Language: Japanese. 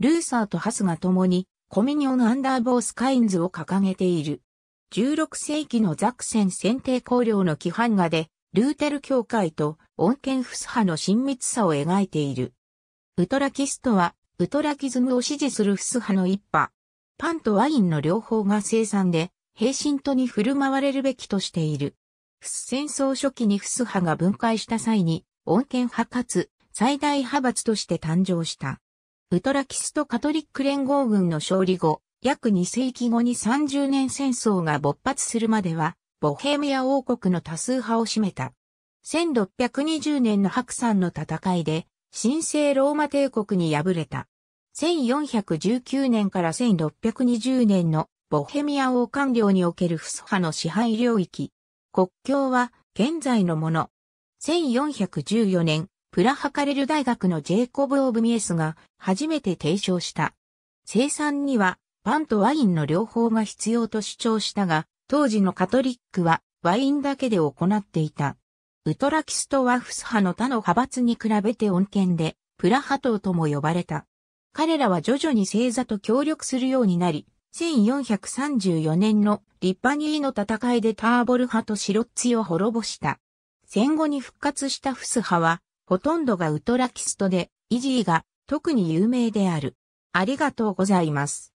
ルーサーとハスが共にコミニオン・アンダーボース・カインズを掲げている。16世紀のザクセン選定公領の規範画で、ルーテル教会と恩恵フス派の親密さを描いている。ウトラキストは、ウトラキズムを支持するフス派の一派。パンとワインの両方が生産で、平身とに振る舞われるべきとしている。フス戦争初期にフス派が分解した際に、恩健派かつ最大派閥として誕生した。ウトラキストカトリック連合軍の勝利後、約2世紀後に30年戦争が勃発するまでは、ボヘミア王国の多数派を占めた。1620年の白山の戦いで、神聖ローマ帝国に敗れた。1419年から1620年のボヘミア王官領におけるフス派の支配領域。国境は現在のもの。1414年、プラハカレル大学のジェイコブ・オブ・ミエスが初めて提唱した。生産にはパンとワインの両方が必要と主張したが、当時のカトリックはワインだけで行っていた。ウトラキストワフス派の他の派閥に比べて穏健で、プラハ党とも呼ばれた。彼らは徐々に星座と協力するようになり、1434年のリッパニーの戦いでターボル派とシロッツィを滅ぼした。戦後に復活したフス派はほとんどがウトラキストで、イジーが特に有名である。ありがとうございます。